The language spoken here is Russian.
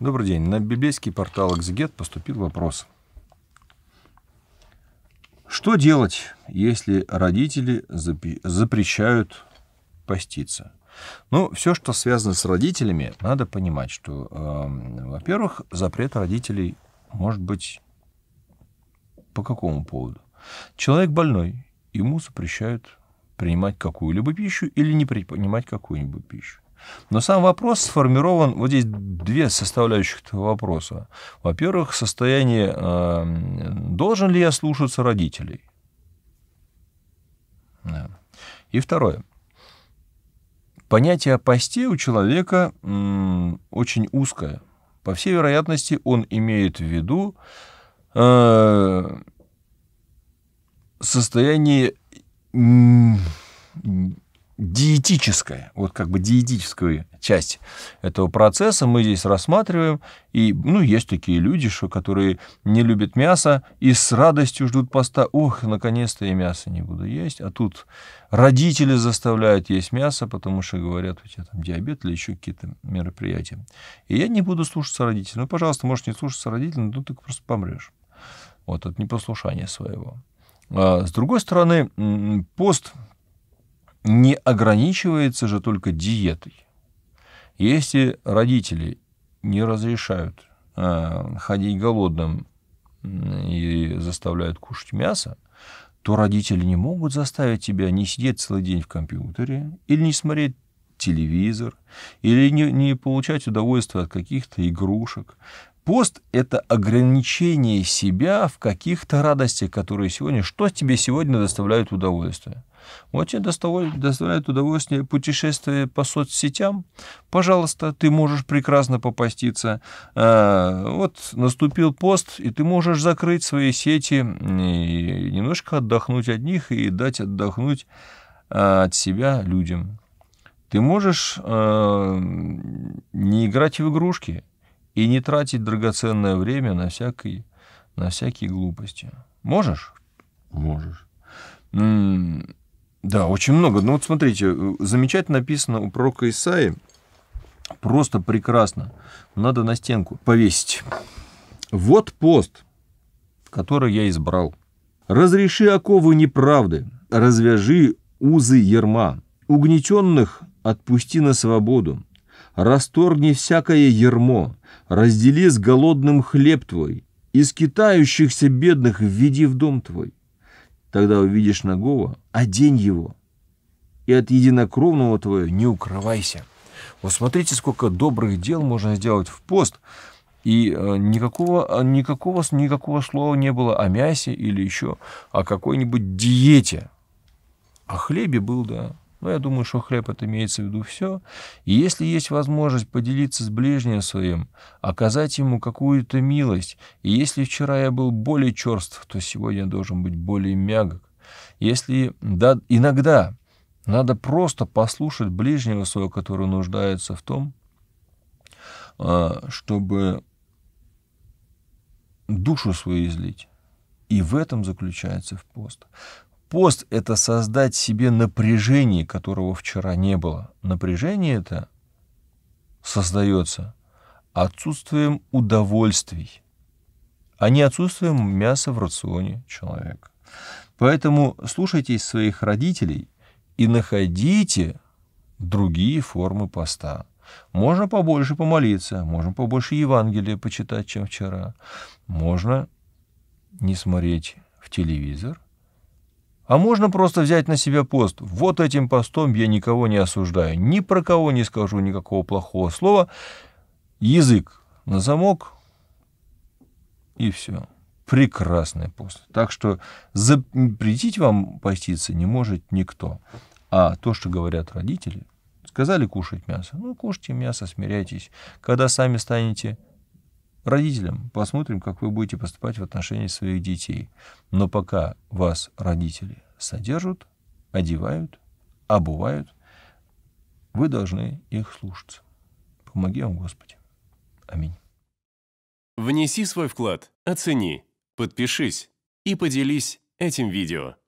Добрый день. На библейский портал «Экзегет» поступил вопрос. Что делать, если родители запрещают поститься? Ну, все, что связано с родителями, надо понимать, что, э, во-первых, запрет родителей может быть по какому поводу? Человек больной, ему запрещают принимать какую-либо пищу или не принимать какую-нибудь пищу. Но сам вопрос сформирован, вот здесь две составляющих этого вопроса. Во-первых, состояние, эм, должен ли я слушаться родителей? И второе. Понятие о посте у человека очень узкое. По всей вероятности, он имеет в виду э, состояние диетическая, вот как бы диетическую часть этого процесса мы здесь рассматриваем. И, ну, есть такие люди, что, которые не любят мясо и с радостью ждут поста. Ох, наконец-то я мясо не буду есть. А тут родители заставляют есть мясо, потому что говорят, у тебя там диабет или еще какие-то мероприятия. И я не буду слушаться родителей. Ну, пожалуйста, можешь не слушаться родителей, но ты просто помрешь. Вот от непослушания своего. А с другой стороны, пост не ограничивается же только диетой. Если родители не разрешают э, ходить голодным и заставляют кушать мясо, то родители не могут заставить тебя не сидеть целый день в компьютере или не смотреть телевизор или не, не получать удовольствие от каких-то игрушек. Пост — это ограничение себя в каких-то радостях, которые сегодня... Что тебе сегодня доставляет удовольствие? Вот тебе доставляет удовольствие путешествие по соцсетям. Пожалуйста, ты можешь прекрасно попаститься. А, вот наступил пост, и ты можешь закрыть свои сети и немножко отдохнуть от них и дать отдохнуть а, от себя людям. Ты можешь э, не играть в игрушки и не тратить драгоценное время на, всякие на всякие глупости. Можешь? Можешь. М-м- да, очень много. Ну вот смотрите, э, замечательно написано у пророка Исаи. Просто прекрасно. Надо на стенку повесить. Вот пост, который я избрал. Разреши оковы неправды, развяжи узы ерма. Угнетенных отпусти на свободу, расторгни всякое ермо, раздели с голодным хлеб твой, из китающихся бедных введи в дом твой. Тогда увидишь нагого, одень его, и от единокровного твоего не укрывайся. Вот смотрите, сколько добрых дел можно сделать в пост, и э, никакого, э, никакого, никакого слова не было о мясе или еще о какой-нибудь диете. О хлебе был, да. Но я думаю, что хлеб это имеется в виду все. И если есть возможность поделиться с ближним своим, оказать ему какую-то милость, и если вчера я был более черств, то сегодня я должен быть более мягок. Если да, иногда надо просто послушать ближнего своего, который нуждается в том, а, чтобы душу свою излить. И в этом заключается в пост пост — это создать себе напряжение, которого вчера не было. Напряжение это создается отсутствием удовольствий, а не отсутствием мяса в рационе человека. Поэтому слушайтесь своих родителей и находите другие формы поста. Можно побольше помолиться, можно побольше Евангелия почитать, чем вчера. Можно не смотреть в телевизор – а можно просто взять на себя пост. Вот этим постом я никого не осуждаю. Ни про кого не скажу никакого плохого слова. Язык на замок. И все. Прекрасный пост. Так что запретить вам поститься не может никто. А то, что говорят родители, сказали кушать мясо, ну кушайте мясо, смиряйтесь. Когда сами станете родителям. Посмотрим, как вы будете поступать в отношении своих детей. Но пока вас родители содержат, одевают, обувают, вы должны их слушаться. Помоги вам, Господи. Аминь. Внеси свой вклад, оцени, подпишись и поделись этим видео.